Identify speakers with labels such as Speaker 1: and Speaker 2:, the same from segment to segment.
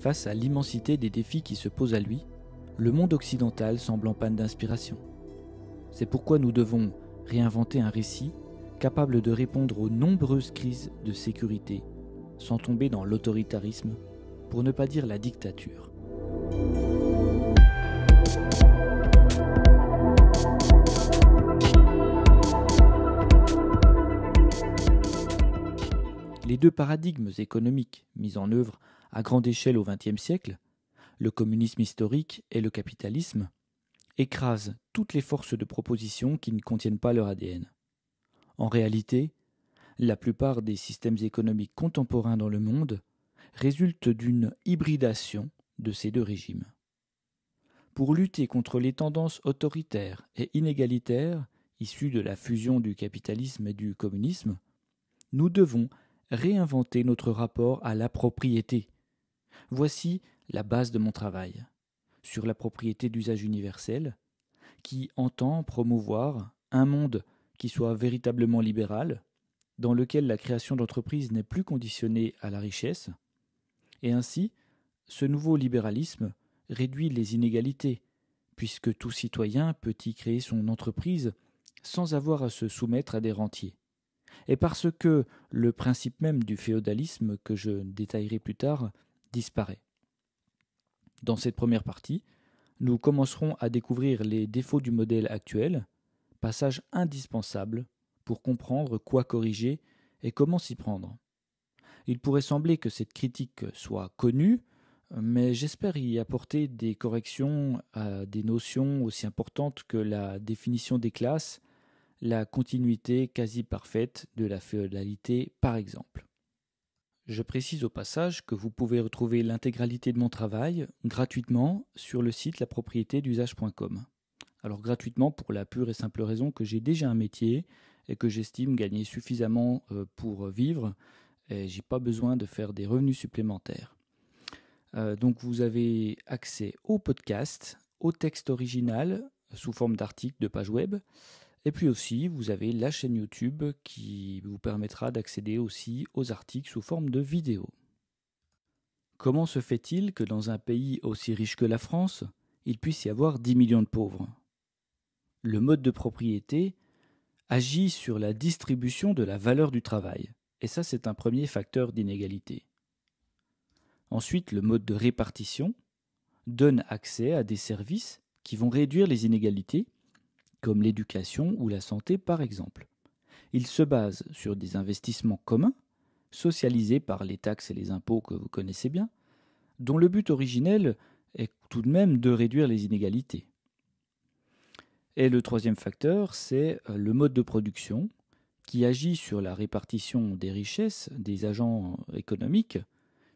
Speaker 1: Face à l'immensité des défis qui se posent à lui, le monde occidental semble en panne d'inspiration. C'est pourquoi nous devons réinventer un récit capable de répondre aux nombreuses crises de sécurité sans tomber dans l'autoritarisme, pour ne pas dire la dictature. Les deux paradigmes économiques mis en œuvre à grande échelle au XXe siècle, le communisme historique et le capitalisme, écrasent toutes les forces de proposition qui ne contiennent pas leur ADN. En réalité, la plupart des systèmes économiques contemporains dans le monde résultent d'une hybridation de ces deux régimes. Pour lutter contre les tendances autoritaires et inégalitaires issues de la fusion du capitalisme et du communisme, nous devons réinventer notre rapport à la propriété, Voici la base de mon travail sur la propriété d'usage universel, qui entend promouvoir un monde qui soit véritablement libéral, dans lequel la création d'entreprises n'est plus conditionnée à la richesse, et ainsi, ce nouveau libéralisme réduit les inégalités, puisque tout citoyen peut y créer son entreprise sans avoir à se soumettre à des rentiers. Et parce que le principe même du féodalisme, que je détaillerai plus tard, disparaît. Dans cette première partie, nous commencerons à découvrir les défauts du modèle actuel, passage indispensable pour comprendre quoi corriger et comment s'y prendre. Il pourrait sembler que cette critique soit connue, mais j'espère y apporter des corrections à des notions aussi importantes que la définition des classes, la continuité quasi parfaite de la féodalité par exemple. Je précise au passage que vous pouvez retrouver l'intégralité de mon travail gratuitement sur le site lapropriétédusage.com. Alors gratuitement pour la pure et simple raison que j'ai déjà un métier et que j'estime gagner suffisamment euh, pour vivre et j'ai pas besoin de faire des revenus supplémentaires. Euh, donc vous avez accès au podcast, au texte original sous forme d'articles de page web et puis aussi, vous avez la chaîne YouTube qui vous permettra d'accéder aussi aux articles sous forme de vidéos. Comment se fait-il que dans un pays aussi riche que la France, il puisse y avoir 10 millions de pauvres Le mode de propriété agit sur la distribution de la valeur du travail, et ça c'est un premier facteur d'inégalité. Ensuite, le mode de répartition donne accès à des services qui vont réduire les inégalités comme l'éducation ou la santé par exemple. Il se base sur des investissements communs, socialisés par les taxes et les impôts que vous connaissez bien, dont le but originel est tout de même de réduire les inégalités. Et le troisième facteur, c'est euh, le mode de production, qui agit sur la répartition des richesses des agents euh, économiques,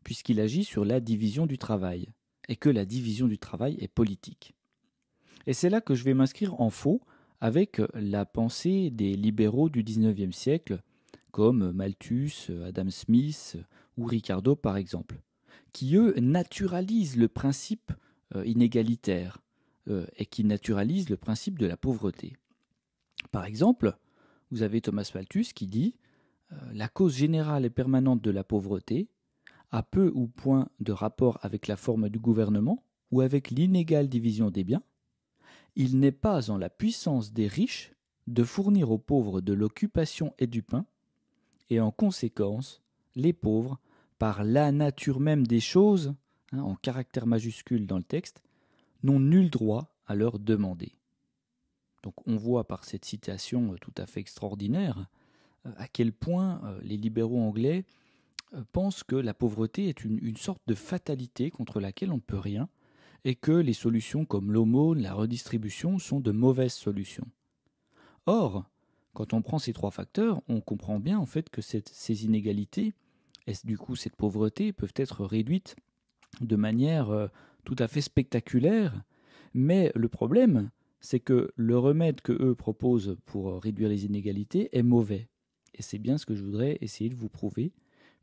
Speaker 1: puisqu'il agit sur la division du travail, et que la division du travail est politique. Et c'est là que je vais m'inscrire en faux avec la pensée des libéraux du XIXe siècle, comme Malthus, Adam Smith ou Ricardo par exemple, qui eux naturalisent le principe euh, inégalitaire euh, et qui naturalisent le principe de la pauvreté. Par exemple, vous avez Thomas Malthus qui dit euh, La cause générale et permanente de la pauvreté a peu ou point de rapport avec la forme du gouvernement ou avec l'inégale division des biens, il n'est pas en la puissance des riches de fournir aux pauvres de l'occupation et du pain, et en conséquence, les pauvres, par la nature même des choses, hein, en caractère majuscule dans le texte, n'ont nul droit à leur demander. Donc on voit par cette citation euh, tout à fait extraordinaire euh, à quel point euh, les libéraux anglais pensent que la pauvreté est une sorte de fatalité contre laquelle on ne peut rien, et que les solutions comme l'aumône, la redistribution sont de mauvaises solutions. Or, quand on prend ces trois facteurs, on comprend bien en fait que ces inégalités, et du coup cette pauvreté, peuvent être réduites de manière euh, tout à fait spectaculaire. Mais le problème, c'est que le remède que eux proposent pour euh, réduire les inégalités est mauvais. Et c'est bien ce que je voudrais essayer de vous prouver,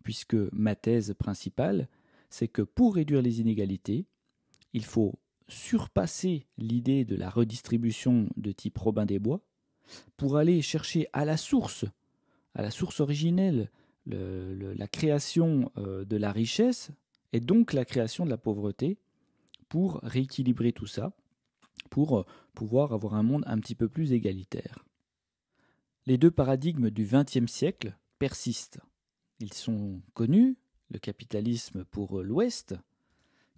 Speaker 1: puisque ma thèse principale, c'est que pour réduire les inégalités, il faut surpasser l'idée de la redistribution de type Robin des Bois pour aller chercher à la source, à la source originelle, la création euh, de la richesse et donc la création de la pauvreté pour rééquilibrer tout ça, pour euh, pouvoir avoir un monde un petit peu plus égalitaire. Les deux paradigmes du XXe siècle persistent. Ils sont connus, le capitalisme pour euh, l'Ouest,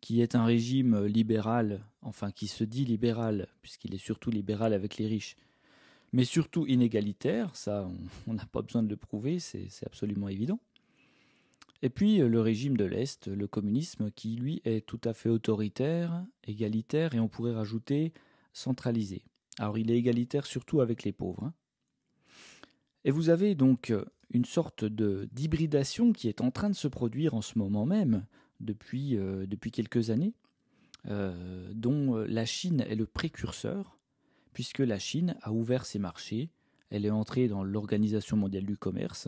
Speaker 1: qui est un régime libéral, enfin qui se dit libéral, puisqu'il est surtout libéral avec les riches, mais surtout inégalitaire, ça on n'a pas besoin de le prouver, c'est absolument évident. Et puis le régime de l'Est, le communisme, qui lui est tout à fait autoritaire, égalitaire et on pourrait rajouter centralisé. Alors il est égalitaire surtout avec les pauvres. Hein. Et vous avez donc une sorte de d'hybridation qui est en train de se produire en ce moment même depuis, euh, depuis quelques années, euh, dont euh, la Chine est le précurseur, puisque la Chine a ouvert ses marchés, elle est entrée dans l'Organisation mondiale du commerce,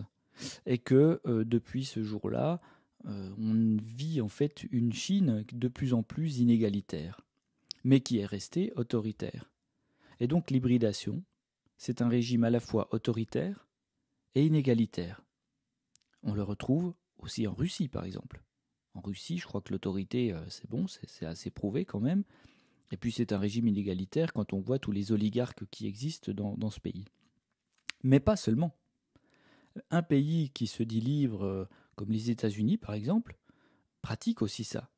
Speaker 1: et que depuis ce jour-là, on vit en fait une Chine de plus en plus inégalitaire, mais qui est restée autoritaire. Et donc l'hybridation, c'est un régime à la fois autoritaire et inégalitaire. On le retrouve aussi en Russie, par exemple en Russie. Je crois que l'autorité, euh, c'est bon, c'est assez prouvé quand même. Et puis c'est un régime inégalitaire quand on voit tous les oligarques qui existent dans, ce pays. Mais pas seulement. Un pays qui se dit libre, euh, comme les États-Unis par exemple, pratique aussi ça.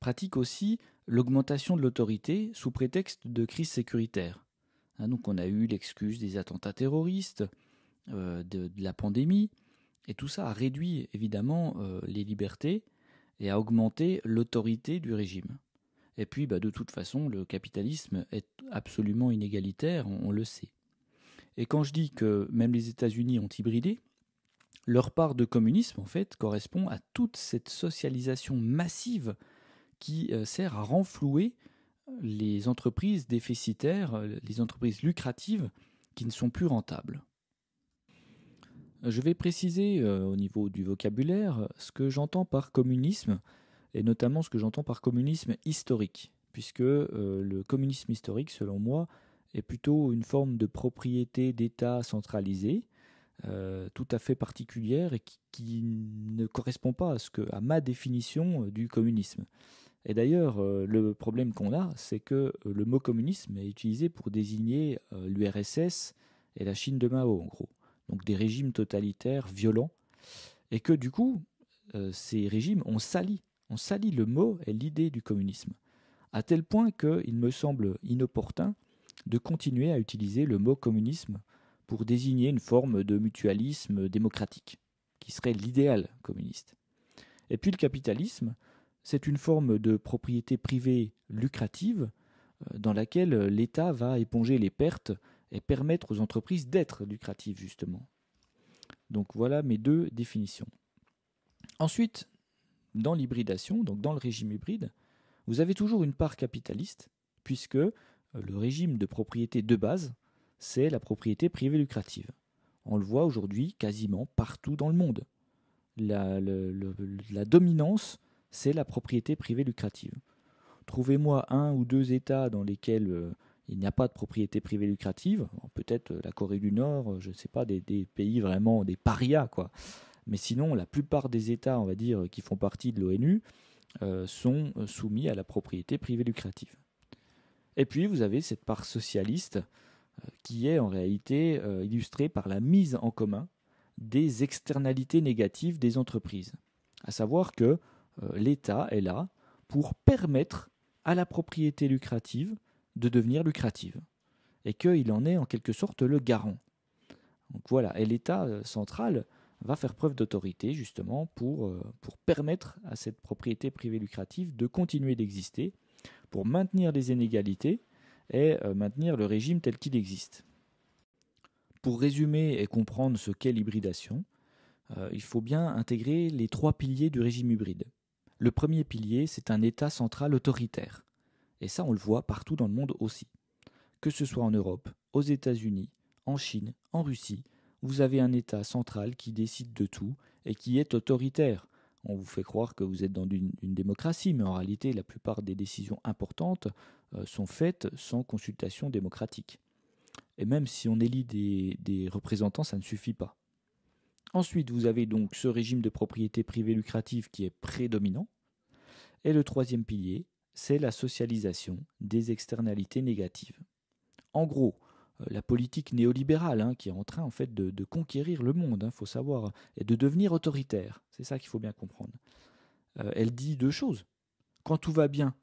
Speaker 1: Pratique aussi l'augmentation de l'autorité sous prétexte de crise sécuritaire. Hein, donc on a eu l'excuse des attentats terroristes, euh, de, la pandémie, et tout ça a réduit évidemment les libertés, et à augmenter l'autorité du régime. Et puis, bah, de toute façon, le capitalisme est absolument inégalitaire, on le sait. Et quand je dis que même les États-Unis ont hybridé, leur part de communisme, en fait, correspond à toute cette socialisation massive qui euh, sert à renflouer les entreprises déficitaires, euh, les entreprises lucratives qui ne sont plus rentables. Je vais préciser euh, au niveau du vocabulaire ce que j'entends par communisme, et notamment ce que j'entends par communisme historique, puisque euh, le communisme historique, selon moi, est plutôt une forme de propriété d'État centralisée, euh, tout à fait particulière et qui, ne correspond pas à, ce à ma définition du communisme. Et d'ailleurs, le problème qu'on a, c'est que le mot communisme est utilisé pour désigner l'URSS et la Chine de Mao, en gros donc des régimes totalitaires violents, et que du coup, euh, ces régimes, ont sali ont sali le mot et l'idée du communisme, à tel point qu'il me semble inopportun de continuer à utiliser le mot communisme pour désigner une forme de mutualisme démocratique, qui serait l'idéal communiste. Et puis le capitalisme, c'est une forme de propriété privée lucrative euh, dans laquelle l'État va éponger les pertes et permettre aux entreprises d'être lucratives, justement. Donc voilà mes deux définitions. Ensuite, dans l'hybridation, donc dans le régime hybride, vous avez toujours une part capitaliste, puisque le régime de propriété de base, c'est la propriété privée lucrative. On le voit aujourd'hui quasiment partout dans le monde. La, dominance, c'est la propriété privée lucrative. Trouvez-moi un ou deux États dans lesquels euh, il n'y a pas de propriété privée lucrative. Peut-être euh, la Corée du Nord, euh, je ne sais pas, des, pays vraiment des parias, quoi. Mais sinon, la plupart des États, on va dire, qui font partie de l'ONU, euh, sont soumis à la propriété privée lucrative. Et puis, vous avez cette part socialiste qui est en réalité illustrée par la mise en commun des externalités négatives des entreprises. À savoir que l'État est là pour permettre à la propriété lucrative de devenir lucrative, et qu'il en est en quelque sorte le garant. Donc voilà, et l'État euh, central va faire preuve d'autorité justement pour, euh, pour permettre à cette propriété privée lucrative de continuer d'exister, pour maintenir les inégalités et euh, maintenir le régime tel qu'il existe. Pour résumer et comprendre ce qu'est l'hybridation, il faut bien intégrer les trois piliers du régime hybride. Le premier pilier, c'est un État central autoritaire. Et ça, on le voit partout dans le monde aussi. Que ce soit en Europe, aux États-Unis, en Chine, en Russie, vous avez un État central qui décide de tout et qui est autoritaire. On vous fait croire que vous êtes dans une, démocratie, mais en réalité, la plupart des décisions importantes euh, sont faites sans consultation démocratique. Et même si on élit des représentants, ça ne suffit pas. Ensuite, vous avez donc ce régime de propriété privée lucrative qui est prédominant. Et le troisième pilier, c'est la socialisation des externalités négatives. En gros, euh, la politique néolibérale hein, qui est en train en fait de, conquérir le monde, il hein, faut savoir, et de devenir autoritaire. C'est ça qu'il faut bien comprendre. Euh, elle dit deux choses. Quand tout va bien,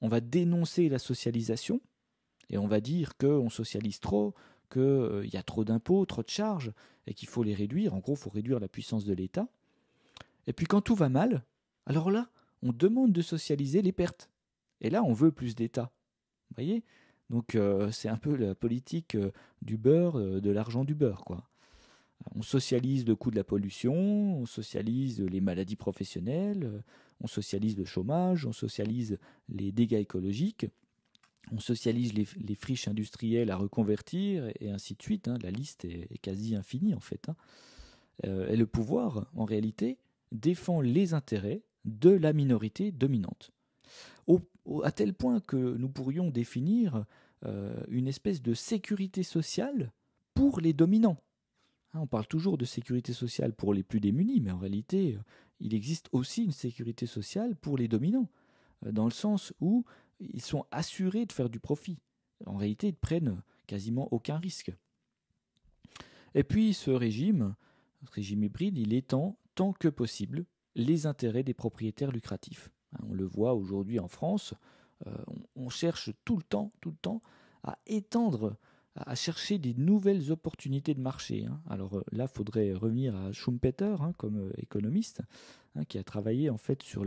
Speaker 1: on va dénoncer la socialisation et on va dire qu'on socialise trop, qu'il euh, y a trop d'impôts, trop de charges et qu'il faut les réduire. En gros, il faut réduire la puissance de l'État. Et puis quand tout va mal, alors là, on demande de socialiser les pertes. Et là, on veut plus d'État. Vous voyez Donc, euh, c'est un peu la politique euh, du beurre, euh, de l'argent du beurre, quoi. On socialise le coût de la pollution, on socialise les maladies professionnelles, on socialise le chômage, on socialise les dégâts écologiques, on socialise les, friches industrielles à reconvertir, et, ainsi de suite. Hein. La liste est, quasi infinie, en fait. Hein. et le pouvoir, en réalité, défend les intérêts de la minorité dominante à tel point que nous pourrions définir euh, une espèce de sécurité sociale pour les dominants. Hein, on parle toujours de sécurité sociale pour les plus démunis, mais en réalité, euh, il existe aussi une sécurité sociale pour les dominants, euh, dans le sens où ils sont assurés de faire du profit. En réalité, ils prennent quasiment aucun risque. Et puis ce régime, ce régime hybride, il étend tant que possible les intérêts des propriétaires lucratifs. Hein, on le voit aujourd'hui en France, euh, on cherche tout le temps, tout le temps à étendre, à chercher des nouvelles opportunités de marché. Hein. Alors euh, là, il faudrait revenir à Schumpeter hein, comme euh, économiste, qui a travaillé en fait sur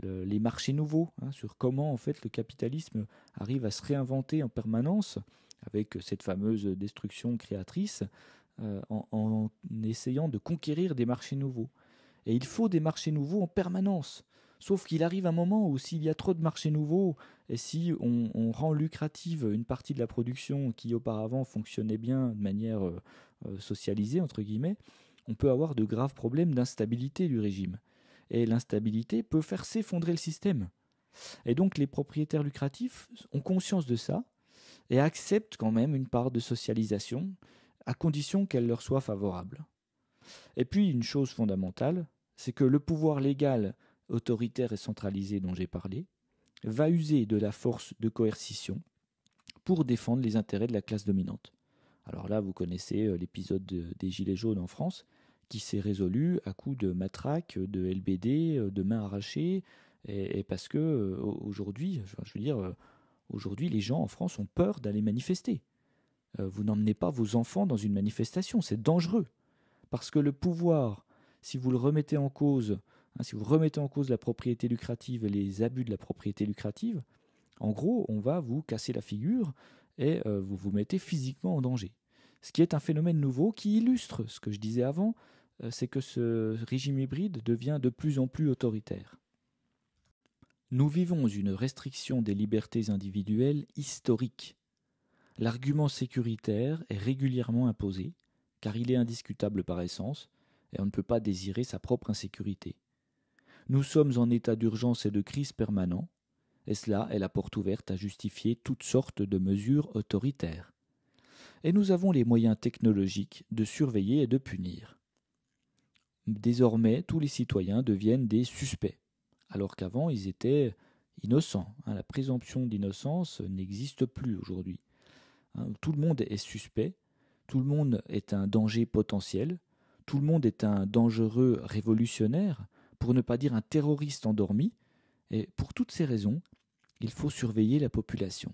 Speaker 1: les marchés nouveaux, sur comment en fait le capitalisme arrive à se réinventer en permanence avec cette fameuse destruction créatrice, en, essayant de conquérir des marchés nouveaux. Et il faut des marchés nouveaux en permanence. Sauf qu'il arrive un moment où s'il y a trop de marchés nouveaux, et si on, rend lucrative une partie de la production qui auparavant fonctionnait bien de manière euh, euh, socialisée, entre guillemets, on peut avoir de graves problèmes d'instabilité du régime. Et l'instabilité peut faire s'effondrer le système. Et donc les propriétaires lucratifs ont conscience de ça et acceptent quand même une part de socialisation, à condition qu'elle leur soit favorable. Et puis une chose fondamentale, c'est que le pouvoir légal autoritaire et centralisé dont j'ai parlé, va user de la force de coercition pour défendre les intérêts de la classe dominante. Alors là, vous connaissez euh, l'épisode des Gilets jaunes en France, qui s'est résolu à coups de matraques, de LBD, euh, de mains arrachées, et parce que euh, aujourd'hui, je veux dire, aujourd'hui, les gens en France ont peur d'aller manifester. Vous n'emmenez pas vos enfants dans une manifestation, c'est dangereux, parce que le pouvoir, si vous le remettez en cause Hein, si vous remettez en cause la propriété lucrative et les abus de la propriété lucrative, en gros, on va vous casser la figure et euh, vous vous mettez physiquement en danger. Ce qui est un phénomène nouveau qui illustre ce que je disais avant, euh, c'est que ce régime hybride devient de plus en plus autoritaire. Nous vivons une restriction des libertés individuelles historique. L'argument sécuritaire est régulièrement imposé, car il est indiscutable par essence, et on ne peut pas désirer sa propre insécurité. Nous sommes en état d'urgence et de crise permanent, et cela est la porte ouverte à justifier toutes sortes de mesures autoritaires. Et nous avons les moyens technologiques de surveiller et de punir. Désormais, tous les citoyens deviennent des suspects, alors qu'avant ils étaient innocents. Hein. La présomption d'innocence n'existe plus aujourd'hui. Hein. Tout le monde est suspect, tout le monde est un danger potentiel, tout le monde est un dangereux révolutionnaire, pour ne pas dire un terroriste endormi, et pour toutes ces raisons, il faut surveiller la population.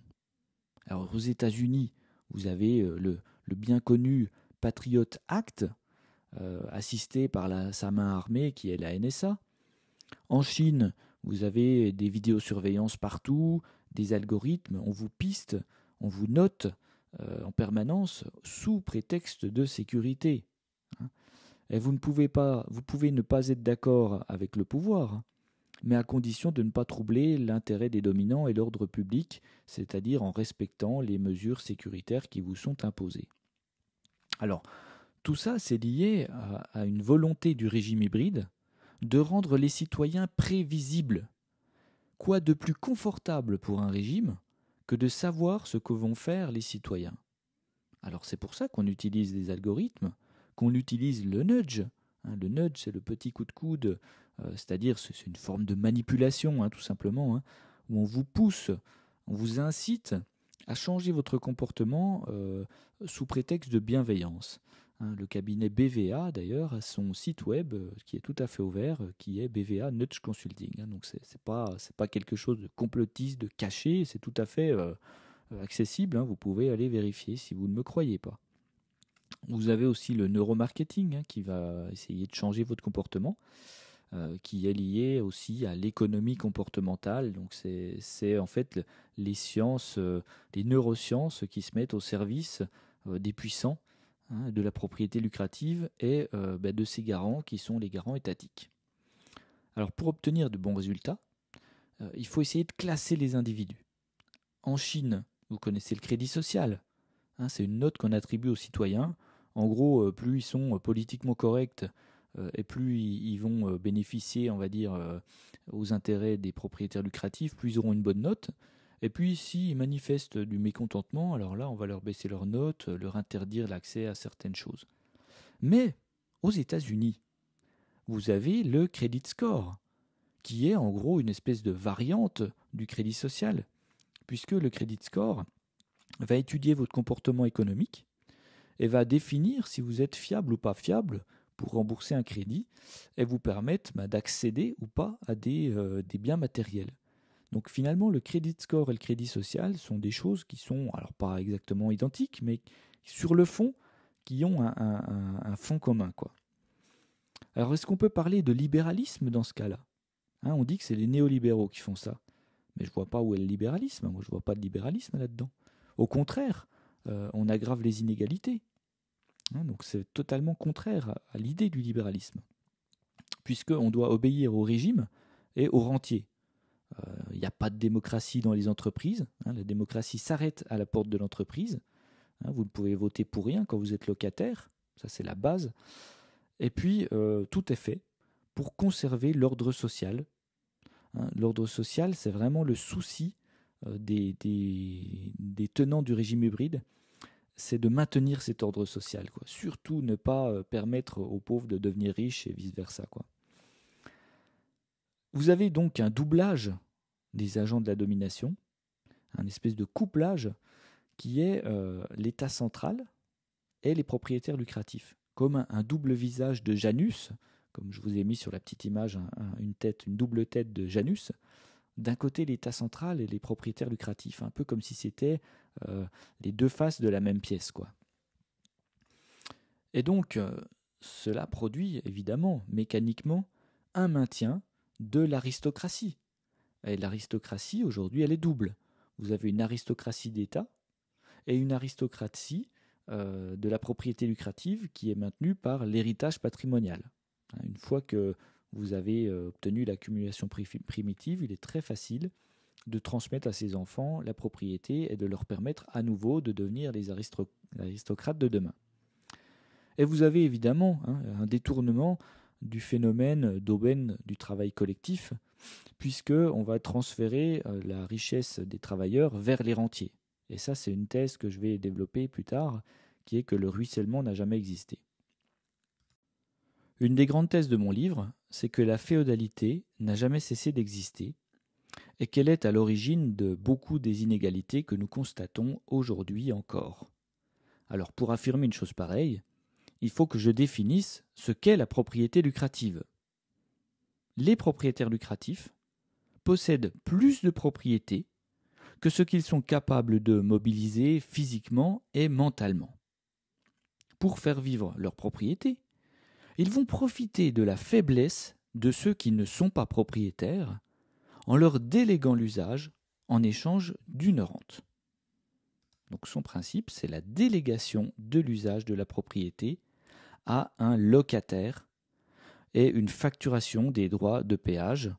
Speaker 1: Alors aux États-Unis, vous avez euh, le, bien connu Patriot Act, euh, assisté par sa main armée qui est la NSA. En Chine, vous avez des vidéosurveillances partout, des algorithmes, on vous piste, on vous note euh, en permanence sous prétexte de sécurité. Hein. Et vous ne pouvez pas, vous pouvez ne pas être d'accord avec le pouvoir, hein, mais à condition de ne pas troubler l'intérêt des dominants et l'ordre public, c'est-à-dire en respectant les mesures sécuritaires qui vous sont imposées. Alors, tout ça, c'est lié à, à une volonté du régime hybride de rendre les citoyens prévisibles. Quoi de plus confortable pour un régime que de savoir ce que vont faire les citoyens Alors c'est pour ça qu'on utilise des algorithmes, qu'on utilise le nudge. Hein. le nudge, c'est le petit coup de coude, euh, c'est-à-dire c'est une forme de manipulation, hein, tout simplement, hein, où on vous pousse, on vous incite à changer votre comportement euh, sous prétexte de bienveillance. le cabinet BVA, d'ailleurs, a son site web euh, qui est tout à fait ouvert, qui est BVA Nudge Consulting. donc ce n'est pas, quelque chose de complotiste, de caché, c'est tout à fait accessible. vous pouvez aller vérifier si vous ne me croyez pas. Vous avez aussi le neuromarketing hein, qui va essayer de changer votre comportement, euh, qui est lié aussi à l'économie comportementale. Donc c'est en fait les sciences, euh, les neurosciences qui se mettent au service euh, des puissants, hein, de la propriété lucrative et ben, de ces garants qui sont les garants étatiques. Alors pour obtenir de bons résultats, il faut essayer de classer les individus. En Chine, vous connaissez le crédit social. Hein, c'est une note qu'on attribue aux citoyens en gros, euh, plus ils sont euh, politiquement corrects euh, et plus ils vont bénéficier, on va dire, aux intérêts des propriétaires lucratifs, plus ils auront une bonne note. Et puis, s'ils manifestent du mécontentement, alors là, on va leur baisser leur note, leur interdire l'accès à certaines choses. Mais aux États-Unis, vous avez le credit score, qui est en gros une espèce de variante du crédit social, puisque le credit score va étudier votre comportement économique et va définir si vous êtes fiable ou pas fiable pour rembourser un crédit et vous permettre bah, d'accéder ou pas à euh, des, biens matériels. Donc finalement, le crédit score et le crédit social sont des choses qui sont, alors pas exactement identiques, mais sur le fond, qui ont un, fond commun. Quoi. Alors est-ce qu'on peut parler de libéralisme dans ce cas-là hein, On dit que c'est les néolibéraux qui font ça. Mais je ne vois pas où est le libéralisme, moi je ne vois pas de libéralisme là-dedans. Au contraire, euh, on aggrave les inégalités. Hein, donc c'est totalement contraire à, l'idée du libéralisme, puisqu'on doit obéir au régime et aux rentiers. Euh, il n'y a pas de démocratie dans les entreprises, hein, la démocratie s'arrête à la porte de l'entreprise, hein, vous ne pouvez voter pour rien quand vous êtes locataire, ça c'est la base, et puis euh, tout est fait pour conserver l'ordre social. l'ordre social, c'est vraiment le souci euh, des, des, tenants du régime hybride, c'est de maintenir cet ordre social. Quoi. Surtout ne pas euh, permettre aux pauvres de devenir riches et vice-versa. Vous avez donc un doublage des agents de la domination, un espèce de couplage qui est euh, l'État central et les propriétaires lucratifs, comme un, double visage de Janus, comme je vous ai mis sur la petite image une tête, une double tête de Janus d'un côté l'État central et les propriétaires lucratifs, un peu comme si c'était euh, les deux faces de la même pièce. quoi. Et donc, euh, cela produit évidemment, mécaniquement, un maintien de l'aristocratie. Et l'aristocratie, aujourd'hui, elle est double. Vous avez une aristocratie d'État et une aristocratie euh, de la propriété lucrative qui est maintenue par l'héritage patrimonial. Hein, une fois que vous avez euh, obtenu l'accumulation primitive, il est très facile de transmettre à ses enfants la propriété et de leur permettre à nouveau de devenir les aristocrates de demain. Et vous avez évidemment hein, un détournement du phénomène d'aubaine du travail collectif, puisque on va transférer euh, la richesse des travailleurs vers les rentiers. Et ça, c'est une thèse que je vais développer plus tard, qui est que le ruissellement n'a jamais existé. Une des grandes thèses de mon livre, c'est que la féodalité n'a jamais cessé d'exister et qu'elle est à l'origine de beaucoup des inégalités que nous constatons aujourd'hui encore. Alors pour affirmer une chose pareille, il faut que je définisse ce qu'est la propriété lucrative. Les propriétaires lucratifs possèdent plus de propriétés que ce qu'ils sont capables de mobiliser physiquement et mentalement. Pour faire vivre leurs propriétés, ils vont profiter de la faiblesse de ceux qui ne sont pas propriétaires en leur déléguant l'usage en échange d'une rente. Donc son principe, c'est la délégation de l'usage de la propriété à un locataire et une facturation des droits de péage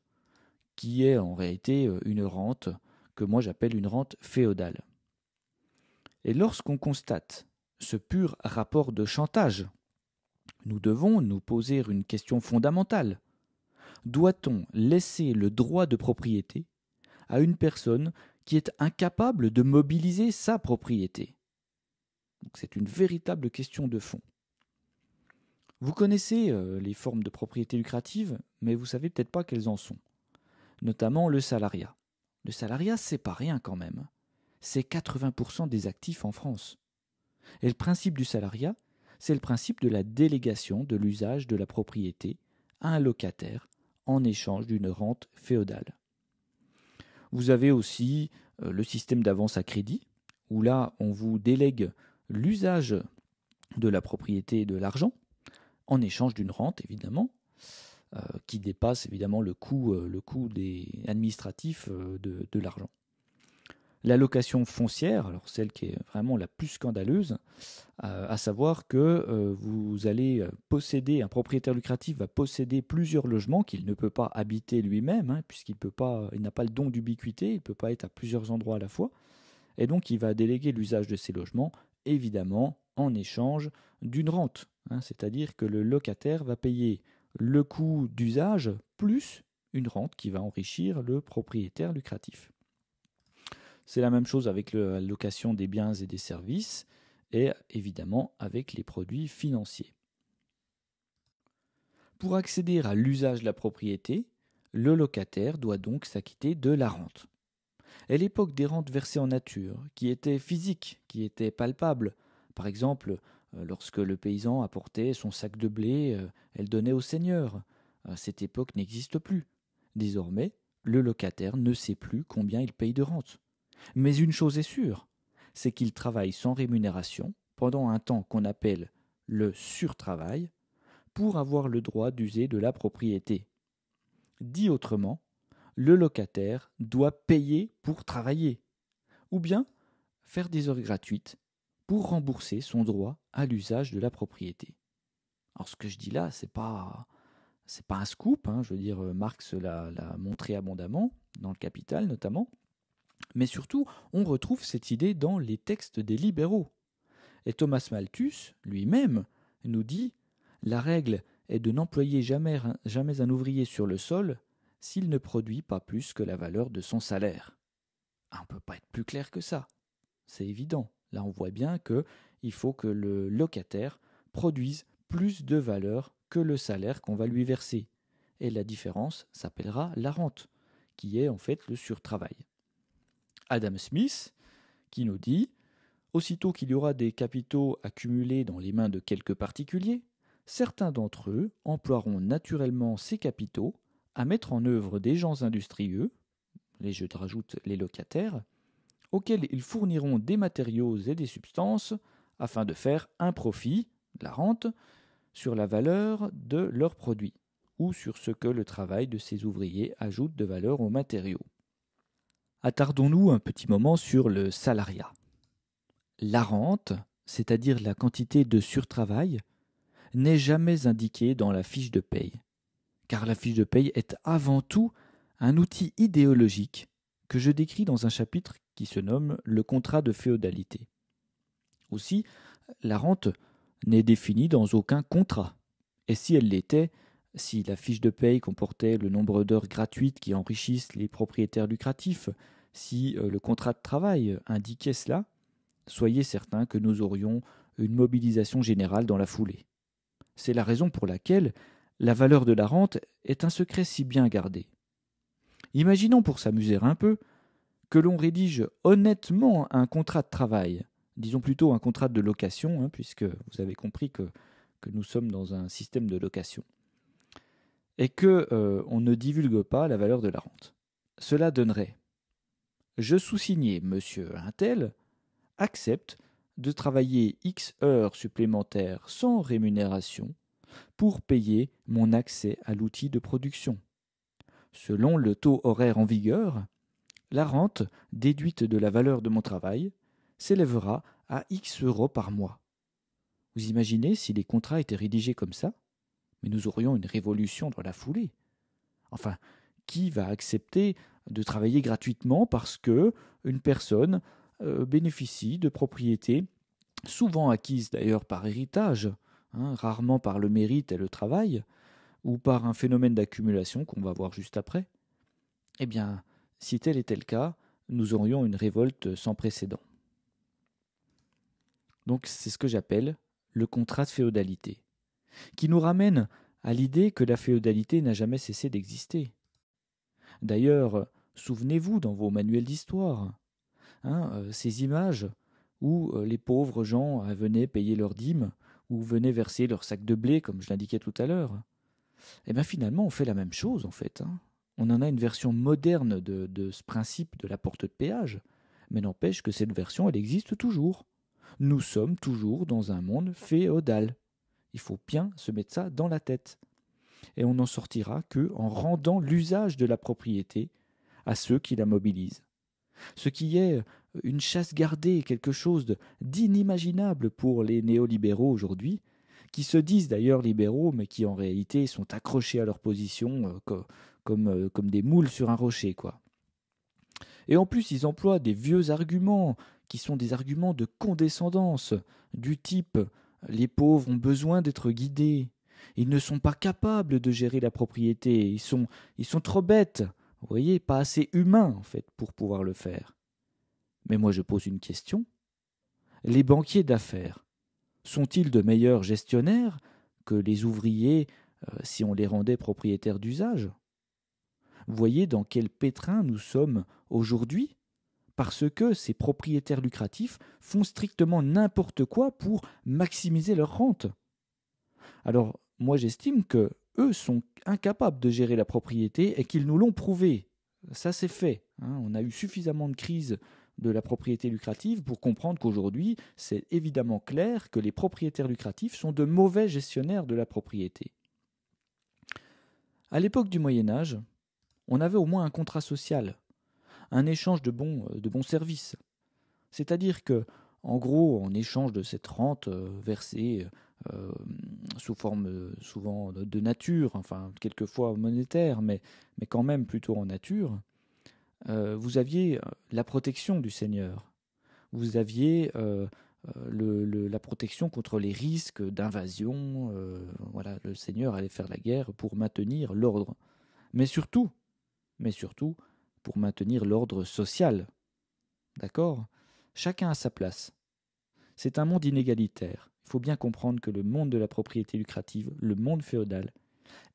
Speaker 1: qui est en réalité euh, une rente que moi j'appelle une rente féodale. Et lorsqu'on constate ce pur rapport de chantage nous devons nous poser une question fondamentale. Doit-on laisser le droit de propriété à une personne qui est incapable de mobiliser sa propriété C'est une véritable question de fond. Vous connaissez euh, les formes de propriété lucrative, mais vous savez peut-être pas quelles en sont. Notamment le salariat. Le salariat, c'est pas rien quand même. C'est 80% des actifs en France. Et le principe du salariat, c'est le principe de la délégation de l'usage de la propriété à un locataire en échange d'une rente féodale. Vous avez aussi euh, le système d'avance à crédit, où là on vous délègue l'usage de la propriété et de l'argent, en échange d'une rente évidemment, euh, qui dépasse évidemment le coût, euh, le coût des administratif de l'argent location foncière, alors celle qui est vraiment la plus scandaleuse, euh, à savoir que euh, vous allez euh, posséder, un propriétaire lucratif va posséder plusieurs logements qu'il ne peut pas habiter lui-même, hein, puisqu'il peut pas, il n'a pas le don d'ubiquité, il ne peut pas être à plusieurs endroits à la fois, et donc il va déléguer l'usage de ces logements, évidemment en échange d'une rente, hein. c'est-à-dire que le locataire va payer le coût d'usage plus une rente qui va enrichir le propriétaire lucratif. C'est la même chose avec la location des biens et des services et évidemment avec les produits financiers. Pour accéder à l'usage de la propriété, le locataire doit donc s'acquitter de la rente. À l'époque des rentes versées en nature, qui étaient physiques, qui étaient palpables, par exemple, euh, lorsque le paysan apportait son sac de blé, euh, elle donnait au seigneur. Euh, cette époque n'existe plus. Désormais, le locataire ne sait plus combien il paye de rente. Mais une chose est sûre, c'est qu'il travaille sans rémunération pendant un temps qu'on appelle le surtravail pour avoir le droit d'user de la propriété. Dit autrement, le locataire doit payer pour travailler, ou bien faire des heures gratuites pour rembourser son droit à l'usage de la propriété. Alors ce que je dis là, c'est pas c'est pas un scoop, hein. je veux dire euh, Marx l'a montré abondamment dans le Capital notamment. Mais surtout, on retrouve cette idée dans les textes des libéraux. Et Thomas Malthus, lui-même, nous dit La règle est de n'employer jamais, un ouvrier sur le sol s'il ne produit pas plus que la valeur de son salaire. Ah, on ne peut pas être plus clair que ça. C'est évident. Là, on voit bien que il faut que le locataire produise plus de valeur que le salaire qu'on va lui verser. Et la différence s'appellera la rente, qui est en fait le surtravail. Adam Smith, qui nous dit Aussitôt qu'il y aura des capitaux accumulés dans les mains de quelques particuliers, certains d'entre eux emploieront naturellement ces capitaux à mettre en œuvre des gens industrieux, les je rajoute les locataires, auxquels ils fourniront des matériaux et des substances afin de faire un profit, la rente, sur la valeur de leurs produits ou sur ce que le travail de ces ouvriers ajoute de valeur aux matériaux. Attardons-nous un petit moment sur le salariat. La rente, c'est-à-dire la quantité de surtravail, n'est jamais indiquée dans la fiche de paye, car la fiche de paye est avant tout un outil idéologique que je décris dans un chapitre qui se nomme le contrat de féodalité. Aussi, la rente n'est définie dans aucun contrat, et si elle l'était, si la fiche de paye comportait le nombre d'heures gratuites qui enrichissent les propriétaires lucratifs, si euh, le contrat de travail indiquait cela, soyez certains que nous aurions une mobilisation générale dans la foulée. C'est la raison pour laquelle la valeur de la rente est un secret si bien gardé. Imaginons pour s'amuser un peu que l'on rédige honnêtement un contrat de travail, disons plutôt un contrat de location, hein, puisque vous avez compris que, que nous sommes dans un système de location et que euh, on ne divulgue pas la valeur de la rente. Cela donnerait Je sous signais monsieur Intel accepte de travailler X heures supplémentaires sans rémunération pour payer mon accès à l'outil de production. Selon le taux horaire en vigueur, la rente déduite de la valeur de mon travail s'élèvera à X euros par mois. Vous imaginez si les contrats étaient rédigés comme ça mais nous aurions une révolution dans la foulée. Enfin, qui va accepter de travailler gratuitement parce que une personne euh, bénéficie de propriétés souvent acquises d'ailleurs par héritage, hein, rarement par le mérite et le travail, ou par un phénomène d'accumulation qu'on va voir juste après Eh bien, si tel était le cas, nous aurions une révolte sans précédent. Donc c'est ce que j'appelle le contrat de féodalité qui nous ramène à l'idée que la féodalité n'a jamais cessé d'exister. D'ailleurs, souvenez-vous dans vos manuels d'histoire, hein, euh, ces images où euh, les pauvres gens venaient payer leurs dîmes ou venaient verser leur sac de blé, comme je l'indiquais tout à l'heure. Eh bien finalement, on fait la même chose en fait. Hein. On en a une version moderne de ce principe de la porte de péage, mais n'empêche que cette version, elle existe toujours. Nous sommes toujours dans un monde féodal. Il faut bien se mettre ça dans la tête. Et on n'en sortira que en rendant l'usage de la propriété à ceux qui la mobilisent. Ce qui est euh, une chasse gardée, quelque chose d'inimaginable pour les néolibéraux aujourd'hui, qui se disent d'ailleurs libéraux, mais qui en réalité sont accrochés à leur position euh, comme, euh, comme des moules sur un rocher, quoi. Et en plus, ils emploient des vieux arguments qui sont des arguments de condescendance, du type les pauvres ont besoin d'être guidés. Ils ne sont pas capables de gérer la propriété. Ils sont, ils sont trop bêtes. Vous voyez, pas assez humains, en fait, pour pouvoir le faire. Mais moi, je pose une question. Les banquiers d'affaires sont-ils de meilleurs gestionnaires que les ouvriers euh, si on les rendait propriétaires d'usage Voyez dans quel pétrin nous sommes aujourd'hui parce que ces propriétaires lucratifs font strictement n'importe quoi pour maximiser leur rente. Alors, moi j'estime que eux sont incapables de gérer la propriété et qu'ils nous l'ont prouvé. Ça c'est fait. Hein. On a eu suffisamment de crises de la propriété lucrative pour comprendre qu'aujourd'hui, c'est évidemment clair que les propriétaires lucratifs sont de mauvais gestionnaires de la propriété. À l'époque du Moyen Âge, on avait au moins un contrat social un échange de bons, euh, de bons services. C'est-à-dire que, en gros, en échange de cette rente euh, versée euh, sous forme souvent de nature, enfin quelquefois monétaire, mais, mais quand même plutôt en nature, vous aviez la protection du Seigneur. Vous aviez la protection contre les risques d'invasion. voilà, le Seigneur allait faire la guerre pour maintenir l'ordre. Mais surtout, mais surtout, pour maintenir l'ordre social. D'accord Chacun à sa place. C'est un monde inégalitaire. Il faut bien comprendre que le monde de la propriété lucrative, le monde féodal,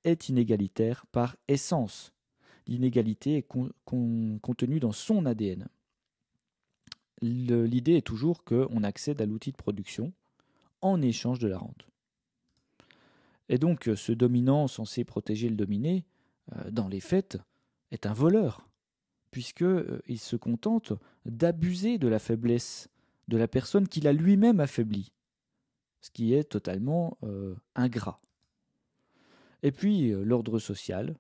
Speaker 1: est inégalitaire par essence. L'inégalité est contenue dans son ADN. L'idée est toujours qu'on accède à l'outil de production en échange de la rente. Et donc ce dominant censé protéger le dominé, euh, dans les faits, est un voleur puisqu'il euh, se contente d'abuser de la faiblesse de la personne qu'il a lui-même affaiblie, ce qui est totalement euh, ingrat. Et puis euh, l'ordre social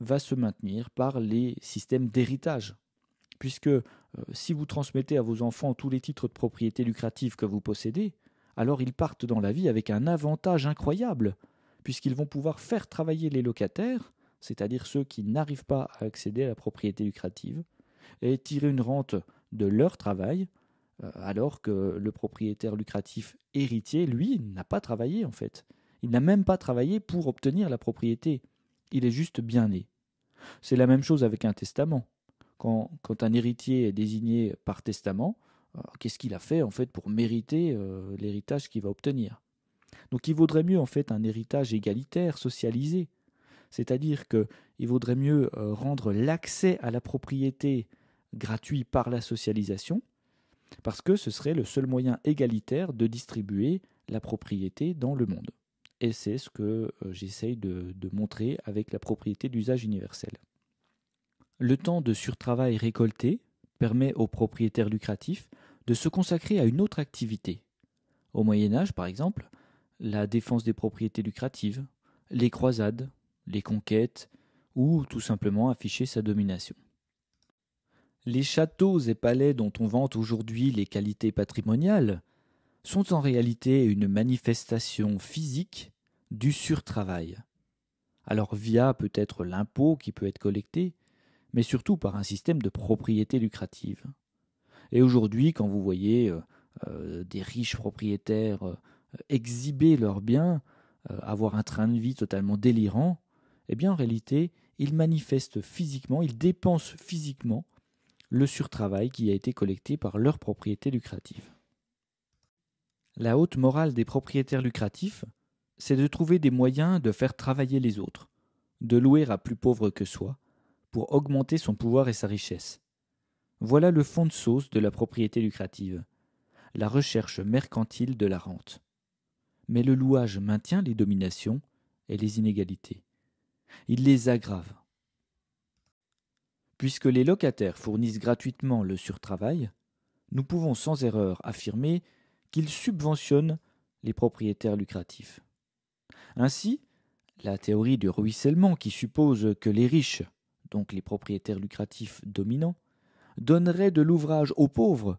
Speaker 1: va se maintenir par les systèmes d'héritage, puisque si vous transmettez à vos enfants tous les titres de propriété lucrative que vous possédez, alors ils partent dans la vie avec un avantage incroyable, puisqu'ils vont pouvoir faire travailler les locataires c'est-à-dire ceux qui n'arrivent pas à accéder à la propriété lucrative, et tirer une rente de leur travail, euh, alors que le propriétaire lucratif héritier, lui, n'a pas travaillé en fait. Il n'a même pas travaillé pour obtenir la propriété. Il est juste bien né. C'est la même chose avec un testament. Quand, un héritier est désigné par testament, euh, qu'est-ce qu'il a fait en fait pour mériter euh, l'héritage qu'il va obtenir Donc il vaudrait mieux en fait un héritage égalitaire, socialisé, c'est-à-dire qu'il vaudrait mieux euh, rendre l'accès à la propriété gratuit par la socialisation, parce que ce serait le seul moyen égalitaire de distribuer la propriété dans le monde. Et c'est ce que euh, j'essaye de, montrer avec la propriété d'usage universel. Le temps de surtravail récolté permet aux propriétaires lucratifs de se consacrer à une autre activité. Au Moyen Âge, par exemple, la défense des propriétés lucratives, les croisades, les conquêtes ou tout simplement afficher sa domination. Les châteaux et palais dont on vante aujourd'hui les qualités patrimoniales sont en réalité une manifestation physique du surtravail. Alors via peut-être l'impôt qui peut être collecté, mais surtout par un système de propriété lucrative. Et aujourd'hui, quand vous voyez euh, euh, des riches propriétaires euh, exhiber leurs biens, avoir un train de vie totalement délirant, eh bien en réalité, ils manifestent physiquement, ils dépensent physiquement le surtravail qui a été collecté par leurs propriétés lucrative La haute morale des propriétaires lucratifs, c'est de trouver des moyens de faire travailler les autres, de louer à plus pauvres que soi, pour augmenter son pouvoir et sa richesse. Voilà le fond de sauce de la propriété lucrative, la recherche mercantile de la rente. Mais le louage maintient les dominations et les inégalités il les aggrave. Puisque les locataires fournissent gratuitement le surtravail, nous pouvons sans erreur affirmer qu'ils subventionnent les propriétaires lucratifs. Ainsi, la théorie du ruissellement qui suppose que les riches, donc les propriétaires lucratifs dominants, donneraient de l'ouvrage aux pauvres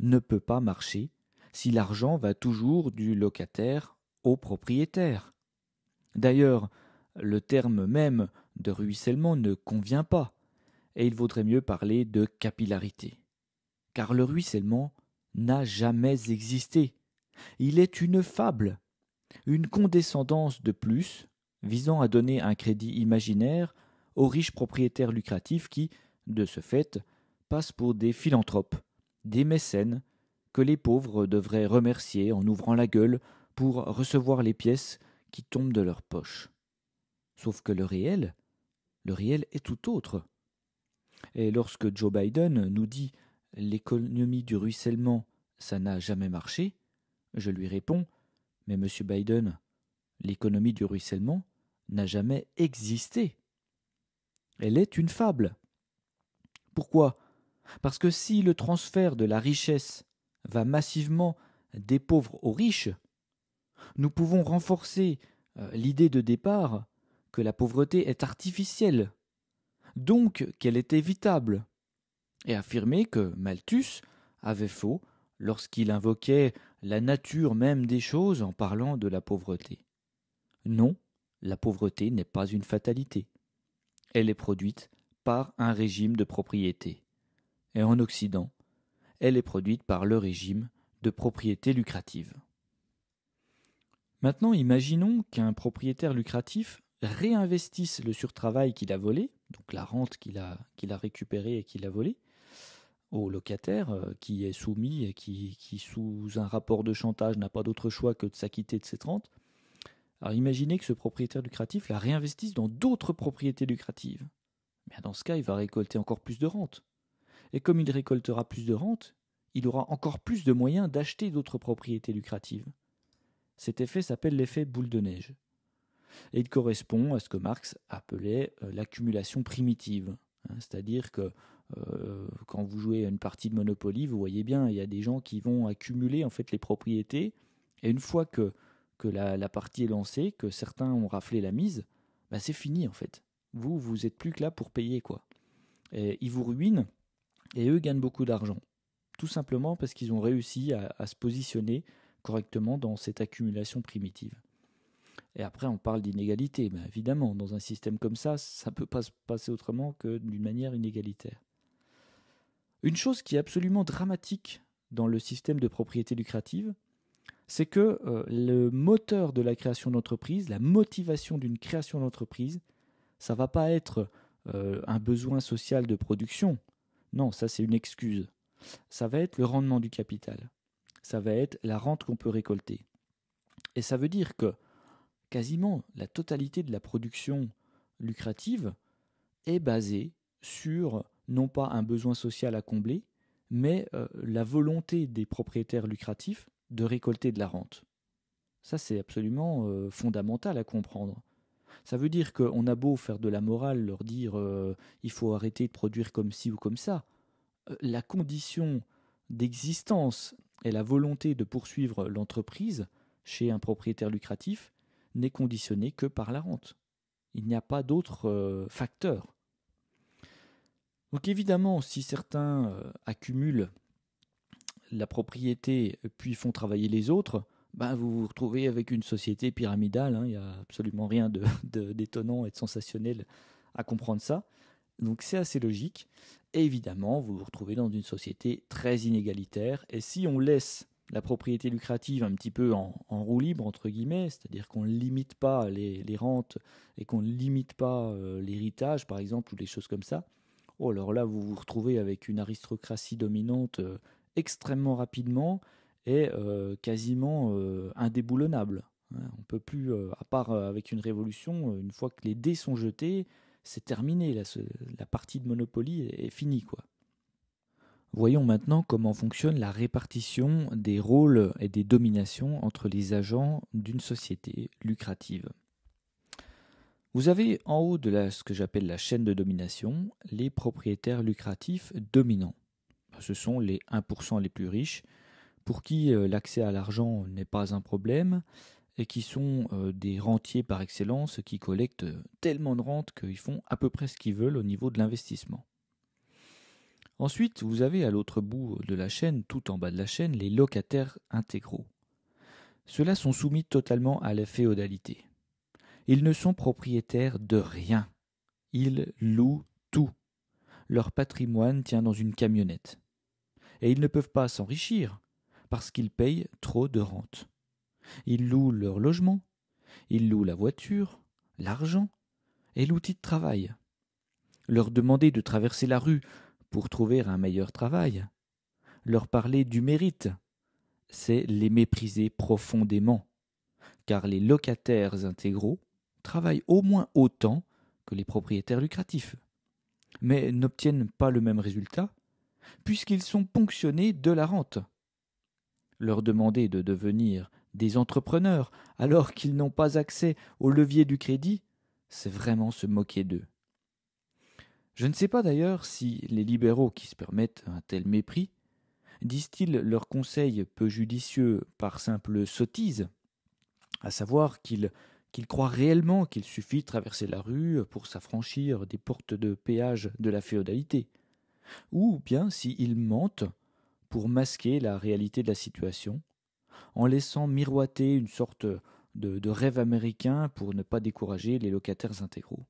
Speaker 1: ne peut pas marcher si l'argent va toujours du locataire au propriétaire. D'ailleurs, le terme même de ruissellement ne convient pas, et il vaudrait mieux parler de capillarité. Car le ruissellement n'a jamais existé. Il est une fable, une condescendance de plus, visant à donner un crédit imaginaire aux riches propriétaires lucratifs qui, de ce fait, passent pour des philanthropes, des mécènes, que les pauvres devraient remercier en ouvrant la gueule pour recevoir les pièces qui tombent de leurs poches. Sauf que le réel, le réel est tout autre. Et lorsque Joe Biden nous dit l'économie du ruissellement, ça n'a jamais marché, je lui réponds Mais monsieur Biden, l'économie du ruissellement n'a jamais existé. Elle est une fable. Pourquoi Parce que si le transfert de la richesse va massivement des pauvres aux riches, nous pouvons renforcer euh, l'idée de départ que la pauvreté est artificielle, donc qu'elle est évitable, et affirmer que Malthus avait faux lorsqu'il invoquait la nature même des choses en parlant de la pauvreté. Non, la pauvreté n'est pas une fatalité. Elle est produite par un régime de propriété. Et en Occident, elle est produite par le régime de propriété lucrative. Maintenant, imaginons qu'un propriétaire lucratif réinvestisse le surtravail qu'il a volé, donc la rente qu'il a, qu'il a récupérée et qu'il a volée, au locataire euh, qui est soumis et qui, sous un rapport de chantage, n'a pas d'autre choix que de s'acquitter de cette rente. Alors imaginez que ce propriétaire lucratif la réinvestisse dans d'autres propriétés lucratives. Mais dans ce cas, il va récolter encore plus de rente. Et comme il récoltera plus de rentes, il aura encore plus de moyens d'acheter d'autres propriétés lucratives. Cet effet s'appelle l'effet boule de neige et il correspond à ce que Marx appelait euh, l'accumulation primitive. Hein. C'est-à-dire que euh, quand vous jouez à une partie de Monopoly, vous voyez bien, il y a des gens qui vont accumuler en fait les propriétés. Et une fois que, la, partie est lancée, que certains ont raflé la mise, bah, c'est fini en fait. Vous, vous êtes plus que là pour payer quoi. ils vous ruinent et eux gagnent beaucoup d'argent. Tout simplement parce qu'ils ont réussi à se positionner correctement dans cette accumulation primitive. Et après, on parle d'inégalité. Mais ben, évidemment, dans un système comme ça, ça ne peut pas se passer autrement que d'une manière inégalitaire. Une chose qui est absolument dramatique dans le système de propriété lucrative, c'est que euh, le moteur de la création d'entreprise, la motivation d'une création d'entreprise, ça va pas être euh, un besoin social de production. Non, ça c'est une excuse. Ça va être le rendement du capital. Ça va être la rente qu'on peut récolter. Et ça veut dire que quasiment la totalité de la production lucrative est basée sur non pas un besoin social à combler, mais euh, la volonté des propriétaires lucratifs de récolter de la rente. Ça, c'est absolument euh, fondamental à comprendre. Ça veut dire qu'on a beau faire de la morale, leur dire euh, il faut arrêter de produire comme ci ou comme ça. La condition d'existence et la volonté de poursuivre l'entreprise chez un propriétaire lucratif n'est conditionné que par la rente. Il n'y a pas d'autres euh, facteurs. Donc évidemment, si certains euh, accumulent la propriété puis font travailler les autres, ben vous vous retrouvez avec une société pyramidale. Hein. Il n'y a absolument rien d'étonnant et de sensationnel à comprendre ça. Donc c'est assez logique. Et évidemment, vous vous retrouvez dans une société très inégalitaire. Et si on laisse la propriété lucrative un petit peu en, roue libre, entre guillemets, c'est-à-dire qu'on ne limite pas les, rentes et qu'on ne limite pas euh, l'héritage, par exemple, ou des choses comme ça. Oh, alors là, vous vous retrouvez avec une aristocratie dominante euh, extrêmement rapidement et euh, quasiment indéboulonnable. On hein. on peut plus, à part avec une révolution, une fois que les dés sont jetés, c'est terminé. la partie de Monopoly est finie, quoi. Voyons maintenant comment fonctionne la répartition des rôles et des dominations entre les agents d'une société lucrative. Vous avez en haut de ce que j'appelle la chaîne de domination les propriétaires lucratifs dominants. Ce sont les 1% les plus riches, pour qui euh, l'accès à l'argent n'est pas un problème, et qui sont euh, des rentiers par excellence qui collectent tellement de rentes qu'ils font à peu près ce qu'ils veulent au niveau de l'investissement. Ensuite, vous avez à l'autre bout de la chaîne, tout en bas de la chaîne, les locataires intégraux. Ceux-là sont soumis totalement à la féodalité. Ils ne sont propriétaires de rien. Ils louent tout. Leur patrimoine tient dans une camionnette. Et ils ne peuvent pas s'enrichir parce qu'ils payent trop de rente. Ils louent leur logement, ils louent la voiture, l'argent et l'outil de travail. Leur demander de traverser la rue pour trouver un meilleur travail, leur parler du mérite, c'est les mépriser profondément, car les locataires intégraux travaillent au moins autant que les propriétaires lucratifs, mais n'obtiennent pas le même résultat, puisqu'ils sont ponctionnés de la rente. Leur demander de devenir des entrepreneurs alors qu'ils n'ont pas accès au levier du crédit, c'est vraiment se moquer d'eux. Je ne sais pas d'ailleurs si les libéraux qui se permettent un tel mépris disent-ils leurs conseils peu judicieux par simple sottise, à savoir qu'ils croient réellement qu'il suffit de traverser la rue pour s'affranchir des portes de péage de la féodalité, ou bien s'ils mentent pour masquer la réalité de la situation, en laissant miroiter une sorte de rêve américain pour ne pas décourager les locataires intégraux.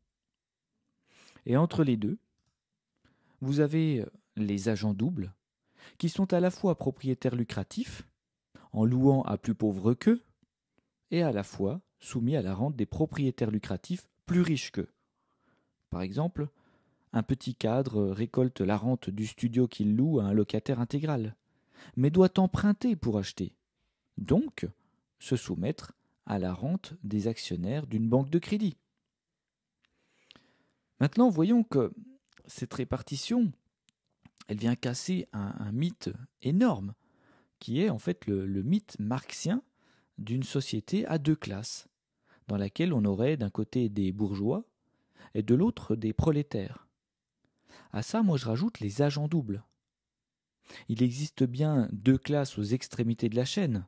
Speaker 1: Et entre les deux, vous avez euh, les agents doubles, qui sont à la fois propriétaires lucratifs, en louant à plus pauvres qu'eux, et à la fois soumis à la rente des propriétaires lucratifs plus riches qu'eux. Par exemple, un petit cadre euh, récolte la rente du studio qu'il loue à un locataire intégral, mais doit emprunter pour acheter, donc se soumettre à la rente des actionnaires d'une banque de crédit. Maintenant, voyons que cette répartition, elle vient casser un, mythe énorme, qui est en fait le, mythe marxien d'une société à deux classes, dans laquelle on aurait d'un côté des bourgeois et de l'autre des prolétaires. À ça, moi, je rajoute les agents doubles. Il existe bien deux classes aux extrémités de la chaîne.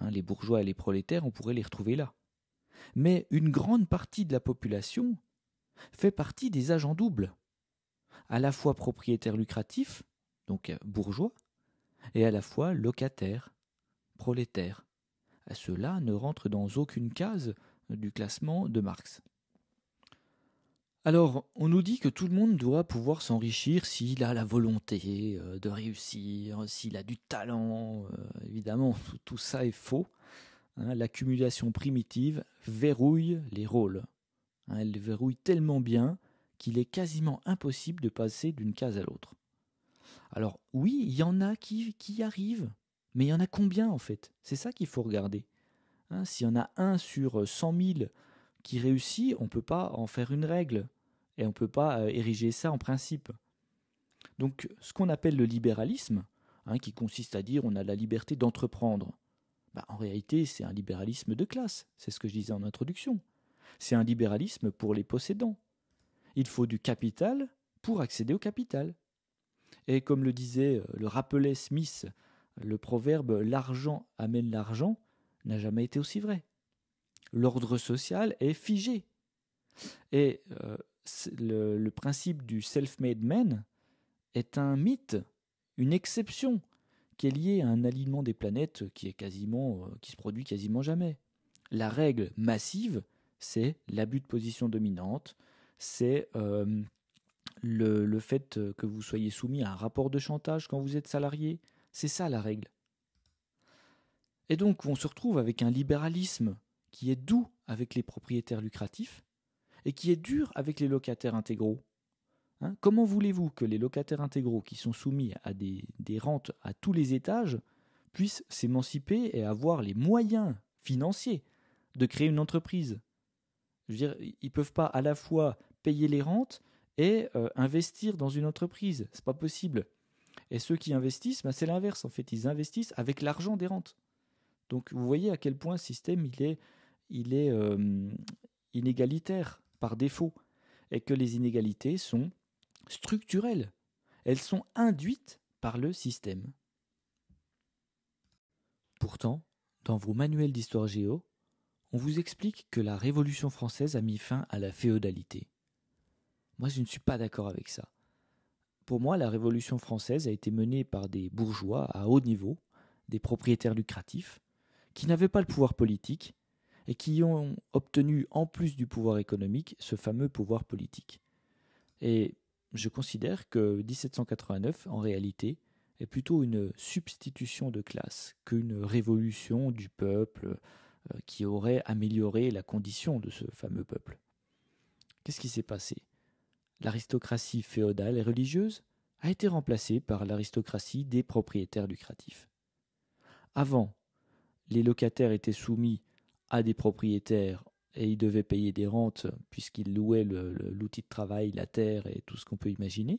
Speaker 1: Hein, les bourgeois et les prolétaires, on pourrait les retrouver là. Mais une grande partie de la population fait partie des agents doubles, à la fois propriétaire lucratif, donc euh, bourgeois, et à la fois locataires, prolétaires. Cela ne rentre dans aucune case du classement de Marx. Alors, on nous dit que tout le monde doit pouvoir s'enrichir s'il a la volonté euh, de réussir, s'il a du talent. Euh, évidemment, tout ça est faux. Hein. L'accumulation primitive verrouille les rôles. Hein, elle verrouille tellement bien qu'il est quasiment impossible de passer d'une case à l'autre. Alors oui, il y en a qui, qui y arrivent, mais il y en a combien en fait C'est ça qu'il faut regarder. Hein. S'il y en a un sur cent mille qui réussit, on ne peut pas en faire une règle, et on ne peut pas euh, ériger ça en principe. Donc ce qu'on appelle le libéralisme, hein, qui consiste à dire on a la liberté d'entreprendre, bah, en réalité c'est un libéralisme de classe, c'est ce que je disais en introduction. C'est un libéralisme pour les possédants. Il faut du capital pour accéder au capital. Et comme le disait, euh, le rappelait Smith, le proverbe l'argent amène l'argent n'a jamais été aussi vrai. L'ordre social est figé. Et euh, le, principe du self-made man est un mythe, une exception qui est liée à un alignement des planètes qui est quasiment euh, qui se produit quasiment jamais. La règle massive, c'est l'abus de position dominante, c'est euh, le, fait euh, que vous soyez soumis à un rapport de chantage quand vous êtes salarié. C'est ça la règle. Et donc on se retrouve avec un libéralisme qui est doux avec les propriétaires lucratifs et qui est dur avec les locataires intégraux. Hein, comment voulez-vous que les locataires intégraux qui sont soumis à des rentes à tous les étages puissent s'émanciper et avoir les moyens financiers de créer une entreprise je veux dire, ils peuvent pas à la fois payer les rentes et euh, investir dans une entreprise. C'est pas possible. Et ceux qui investissent, bah, c'est l'inverse en fait. Ils investissent avec l'argent des rentes. Donc vous voyez à quel point ce système il est, il est euh, inégalitaire par défaut et que les inégalités sont structurelles. Elles sont induites par le système. Pourtant, dans vos manuels d'histoire géo, on vous explique que la Révolution française a mis fin à la féodalité. Moi, je ne suis pas d'accord avec ça. Pour moi, la Révolution française a été menée par des bourgeois à haut niveau, des propriétaires lucratifs, qui n'avaient pas le pouvoir politique et qui ont obtenu, en plus du pouvoir économique, ce fameux pouvoir politique. Et je considère que 1789, en réalité, est plutôt une substitution de classe qu'une révolution du peuple, euh, qui aurait amélioré la condition de ce fameux peuple. Qu'est-ce qui s'est passé L'aristocratie féodale et religieuse a été remplacée par l'aristocratie des propriétaires lucratifs. Avant, les locataires étaient soumis à des propriétaires et ils devaient payer des rentes puisqu'ils louaient l'outil de travail, la terre et tout ce qu'on peut imaginer.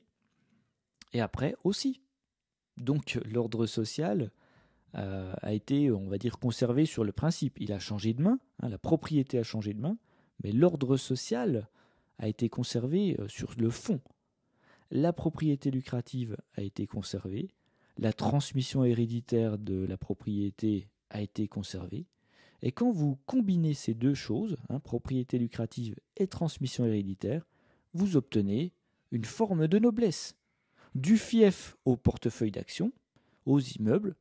Speaker 1: Et après aussi. Donc l'ordre social euh, a été, on va dire, conservé sur le principe. Il a changé de main, hein, la propriété a changé de main, mais l'ordre social a été conservé euh, sur le fond. La propriété lucrative a été conservée, la transmission héréditaire de la propriété a été conservée. Et quand vous combinez ces deux choses, hein, propriété lucrative et transmission héréditaire, vous obtenez une forme de noblesse. Du fief au portefeuille d'action, aux immeubles,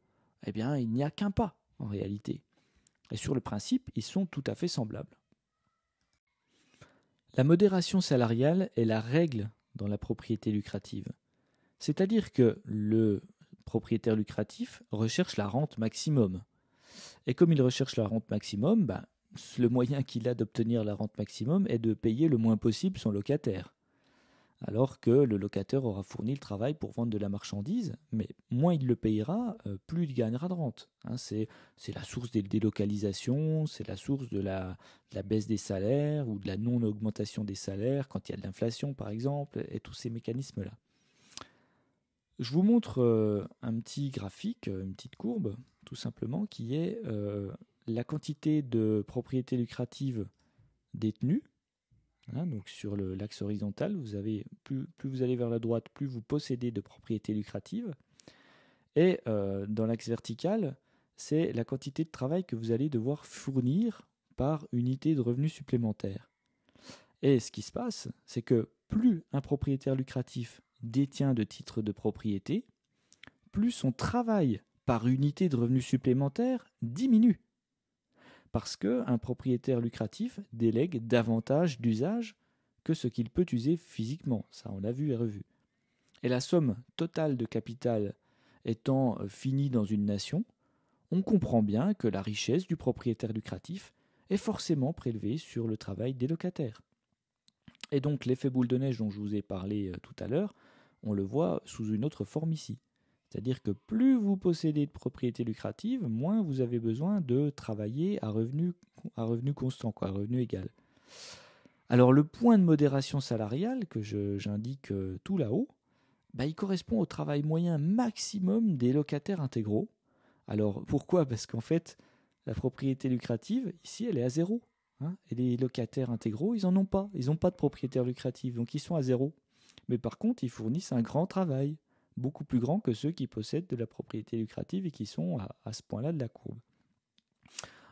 Speaker 1: eh bien, il n'y a qu'un pas, en réalité. Et sur le principe, ils sont tout à fait semblables. La modération salariale est la règle dans la propriété lucrative. C'est-à-dire que le propriétaire lucratif recherche la rente maximum. Et comme il recherche la rente maximum, bah, le moyen qu'il a d'obtenir la rente maximum est de payer le moins possible son locataire alors que le locataire aura fourni le travail pour vendre de la marchandise, mais moins il le payera, euh, plus il gagnera de rente. Hein, c'est, la source des délocalisations, c'est la source de la, baisse des salaires ou de la non-augmentation des salaires quand il y a de l'inflation par exemple, et tous ces mécanismes-là. Je vous montre euh, un petit graphique, euh, une petite courbe, tout simplement, qui est la quantité de propriétés lucratives détenues Hein, donc sur l'axe horizontal, vous avez, plus, vous allez vers la droite, plus vous possédez de propriétés lucratives. Et euh, dans l'axe vertical, c'est la quantité de travail que vous allez devoir fournir par unité de revenus supplémentaires. Et ce qui se passe, c'est que plus un propriétaire lucratif détient de titres de propriété, plus son travail par unité de revenus supplémentaires diminue parce qu'un propriétaire lucratif délègue davantage d'usage que ce qu'il peut user physiquement. Ça, on l'a vu et revu. Et la somme totale de capital étant euh, finie dans une nation, on comprend bien que la richesse du propriétaire lucratif est forcément prélevée sur le travail des locataires. Et donc l'effet boule de neige dont je vous ai parlé euh, tout à l'heure, on le voit sous une autre forme ici. C'est-à-dire que plus vous possédez de propriétés lucratives, moins vous avez besoin de travailler à revenu, à constant, à revenu égal. Alors le point de modération salariale que j'indique euh, tout là-haut, bah, il correspond au travail moyen maximum des locataires intégraux. Alors pourquoi Parce qu'en fait, la propriété lucrative, ici, elle est à zéro. Hein, et les locataires intégraux, ils n'en ont pas. Ils n'ont pas de propriétaire lucrative, donc ils sont à zéro. Mais par contre, ils fournissent un grand travail beaucoup plus grand que ceux qui possèdent de la propriété lucrative et qui sont à, ce point-là de la courbe.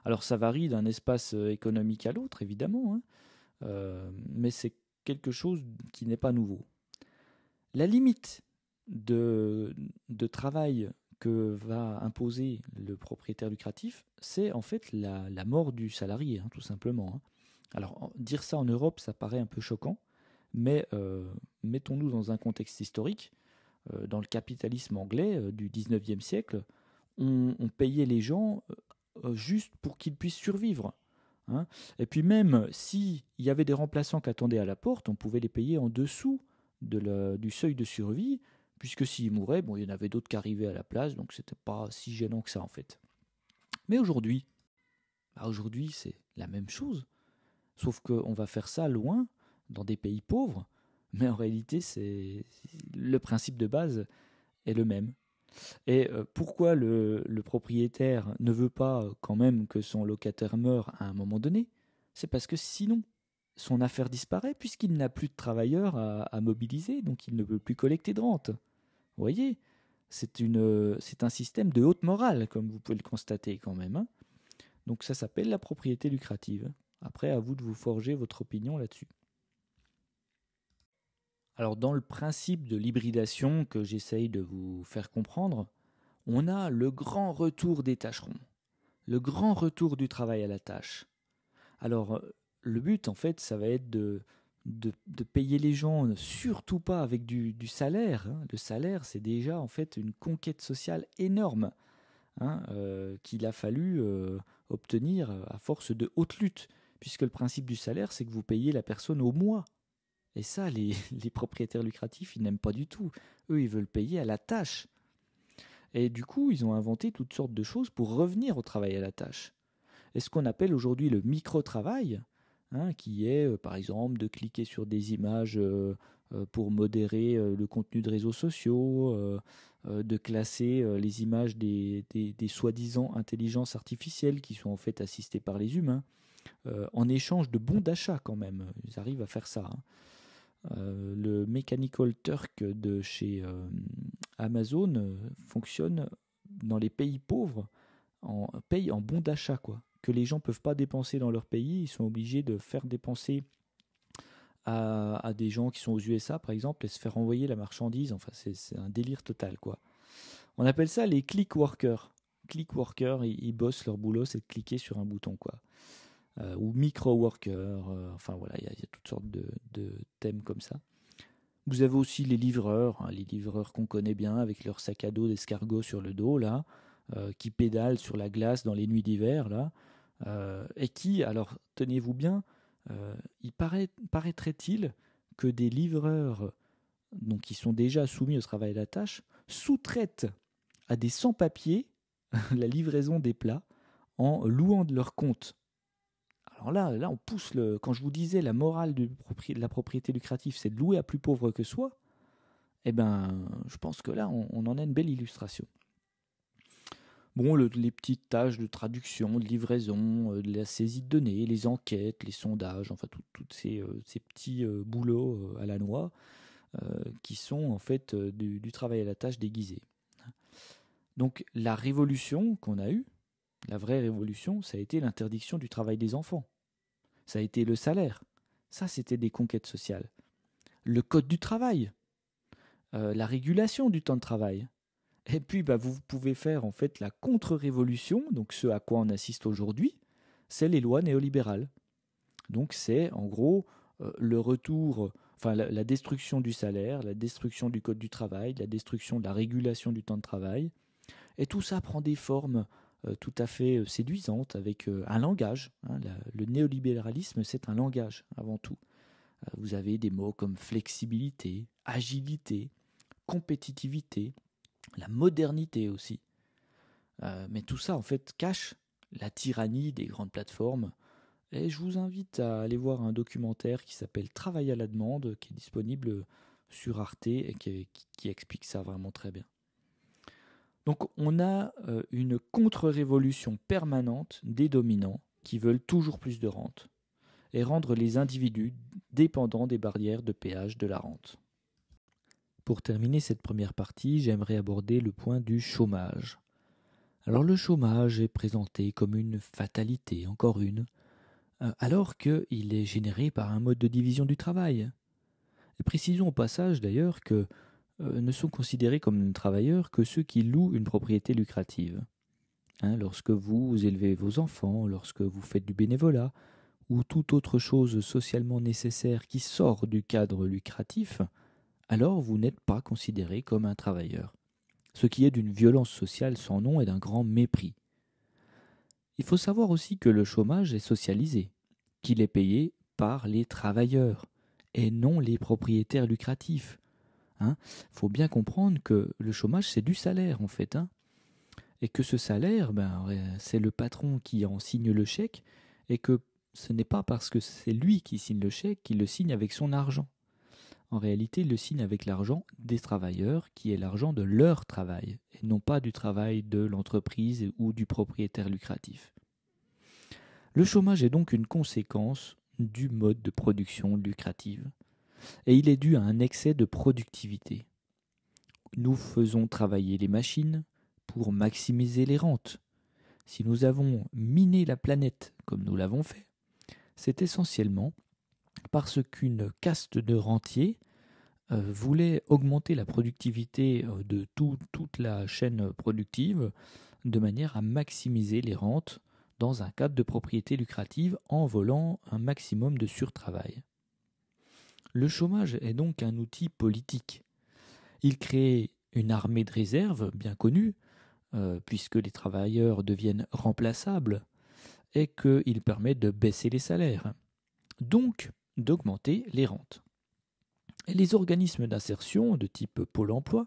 Speaker 1: Alors ça varie d'un espace euh, économique à l'autre, évidemment, hein. euh, mais c'est quelque chose qui n'est pas nouveau. La limite de, travail que va imposer le propriétaire lucratif, c'est en fait la, mort du salarié, hein, tout simplement. Hein. Alors dire ça en Europe, ça paraît un peu choquant, mais euh, mettons-nous dans un contexte historique. Euh, dans le capitalisme anglais euh, du 19e siècle, on, payait les gens euh, juste pour qu'ils puissent survivre. Hein. Et puis même s'il y avait des remplaçants qui attendaient à la porte, on pouvait les payer en dessous du seuil de survie, puisque s'ils mouraient, bon, il y en avait d'autres qui arrivaient à la place, donc c'était pas si gênant que ça en fait. Mais aujourd'hui, bah, aujourd'hui c'est la même chose, sauf qu'on va faire ça loin, dans des pays pauvres, mais en réalité, c'est le principe de base est le même. Et euh, pourquoi le, propriétaire ne veut pas euh, quand même que son locataire meure à un moment donné C'est parce que sinon, son affaire disparaît puisqu'il n'a plus de travailleurs à, mobiliser, donc il ne peut plus collecter de rente. Vous voyez, euh, c'est un système de haute morale, comme vous pouvez le constater quand même. Hein. donc ça s'appelle la propriété lucrative. Après, à vous de vous forger votre opinion là-dessus. Alors dans le principe de l'hybridation que j'essaye de vous faire comprendre, on a le grand retour des tâcherons, le grand retour du travail à la tâche. Alors euh, le but en fait ça va être de, payer les gens euh, surtout pas avec du, salaire. Hein. Le salaire c'est déjà en fait une conquête sociale énorme hein, euh, qu'il a fallu obtenir à force de haute lutte, puisque le principe du salaire c'est que vous payez la personne au mois et ça, les, les propriétaires lucratifs, ils n'aiment pas du tout. Eux, ils veulent payer à la tâche. Et du coup, ils ont inventé toutes sortes de choses pour revenir au travail à la tâche. Et ce qu'on appelle aujourd'hui le micro-travail, hein, qui est, euh, par exemple, de cliquer sur des images euh, euh, pour modérer le contenu de réseaux sociaux, de classer les images des, des, des soi-disant intelligences artificielles qui sont en fait assistées par les humains, en échange de bons d'achat quand même. Ils arrivent à faire ça. Hein. Euh, le Mechanical Turk de chez euh, Amazon euh, fonctionne dans les pays pauvres, en paye en bon d'achat, quoi. Que les gens ne peuvent pas dépenser dans leur pays, ils sont obligés de faire dépenser à, des gens qui sont aux USA, par exemple, et se faire envoyer la marchandise. Enfin, c'est un délire total, quoi. On appelle ça les click workers. Click ils, bossent leur boulot, c'est de cliquer sur un bouton, quoi. Euh, ou micro workers euh, enfin voilà, il y, a toutes sortes de, thèmes comme ça. Vous avez aussi les livreurs, hein, les livreurs qu'on connaît bien avec leur sac à dos d'escargot sur le dos, là, euh, qui pédalent sur la glace dans les nuits d'hiver, là, et qui, alors tenez-vous bien, il paraît, paraîtrait-il que des livreurs donc qui sont déjà soumis au travail d'attache, sous-traitent à des sans-papiers la livraison des plats en louant de leur compte. Alors là, là, on pousse le. Quand je vous disais la morale de la propriété lucrative, c'est de louer à plus pauvre que soi. Eh ben, je pense que là, on, en a une belle illustration. Bon, les petites tâches de traduction, de livraison, euh, de la saisie de données, les enquêtes, les sondages, enfin tous euh, ces, petits euh, boulots à la noix qui sont en fait du, travail à la tâche déguisé. Donc la révolution qu'on a eue, la vraie révolution, ça a été l'interdiction du travail des enfants. Ça a été le salaire. Ça, c'était des conquêtes sociales. Le code du travail. Euh, la régulation du temps de travail. Et puis, bah, vous pouvez faire en fait la contre-révolution, donc ce à quoi on assiste aujourd'hui, c'est les lois néolibérales. Donc c'est en gros euh, le retour, enfin la, destruction du salaire, la destruction du code du travail, la destruction de la régulation du temps de travail. Et tout ça prend des formes euh, tout à fait euh, séduisante, avec euh, un langage. Hein, le néolibéralisme, c'est un langage avant tout. vous avez des mots comme flexibilité, agilité, compétitivité, la modernité aussi. mais tout ça, en fait, cache la tyrannie des grandes plateformes. Et je vous invite à aller voir un documentaire qui s'appelle Travail à la demande, qui est disponible sur Arte et qui, explique ça vraiment très bien. Donc on a euh, une contre-révolution permanente des dominants qui veulent toujours plus de rente et rendre les individus dépendants des barrières de péage de la rente. Pour terminer cette première partie, j'aimerais aborder le point du chômage. Alors le chômage est présenté comme une fatalité, encore une, euh, alors qu'il est généré par un mode de division du travail. précisons au passage d'ailleurs que euh, ne sont considérés comme travailleurs que ceux qui louent une propriété lucrative. Hein, lorsque vous élevez vos enfants, lorsque vous faites du bénévolat, ou toute autre chose socialement nécessaire qui sort du cadre lucratif, alors vous n'êtes pas considéré comme un travailleur, ce qui est d'une violence sociale sans nom et d'un grand mépris. Il faut savoir aussi que le chômage est socialisé, qu'il est payé par les travailleurs, et non les propriétaires lucratifs, il hein. faut bien comprendre que le chômage, c'est du salaire en fait. Hein. Et que ce salaire, ben, c'est le patron qui en signe le chèque et que ce n'est pas parce que c'est lui qui signe le chèque qu'il le signe avec son argent. En réalité, il le signe avec l'argent des travailleurs, qui est l'argent de leur travail, et non pas du travail de l'entreprise ou du propriétaire lucratif. Le chômage est donc une conséquence du mode de production lucrative et il est dû à un excès de productivité. Nous faisons travailler les machines pour maximiser les rentes. Si nous avons miné la planète comme nous l'avons fait, c'est essentiellement parce qu'une caste de rentiers euh, voulait augmenter la productivité euh, de toute la chaîne productive de manière à maximiser les rentes dans un cadre de propriété lucrative en volant un maximum de surtravail. Le chômage est donc un outil politique. Il crée une armée de réserve bien connue, euh, puisque les travailleurs deviennent remplaçables, et qu'il permet de baisser les salaires, donc d'augmenter les rentes. les organismes d'insertion de type Pôle emploi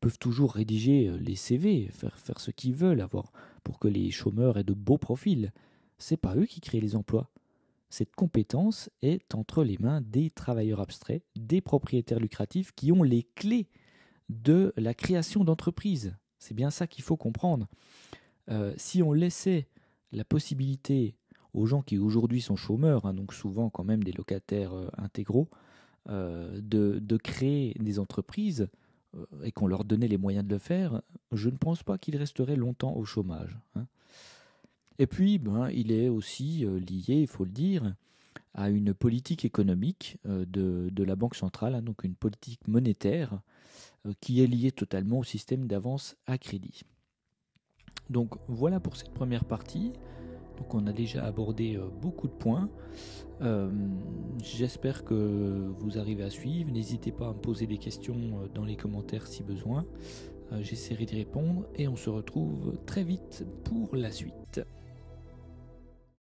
Speaker 1: peuvent toujours rédiger euh, les CV, faire, faire ce qu'ils veulent avoir pour que les chômeurs aient de beaux profils. C'est pas eux qui créent les emplois, cette compétence est entre les mains des travailleurs abstraits, des propriétaires lucratifs qui ont les clés de la création d'entreprises. C'est bien ça qu'il faut comprendre. Euh, si on laissait la possibilité aux gens qui aujourd'hui sont chômeurs, hein, donc souvent quand même des locataires euh, intégraux, euh, de, créer des entreprises et qu'on leur donnait les moyens de le faire, je ne pense pas qu'ils resteraient longtemps au chômage. Hein. Et puis, ben, il est aussi euh, lié, il faut le dire, à une politique économique euh, de, la Banque centrale, hein, donc une politique monétaire euh, qui est liée totalement au système d'avance à crédit. Donc voilà pour cette première partie. Donc on a déjà abordé beaucoup de points. J'espère que vous arrivez à suivre. N'hésitez pas à me poser des questions dans les commentaires si besoin. J'essaierai d'y répondre et on se retrouve très vite pour la suite.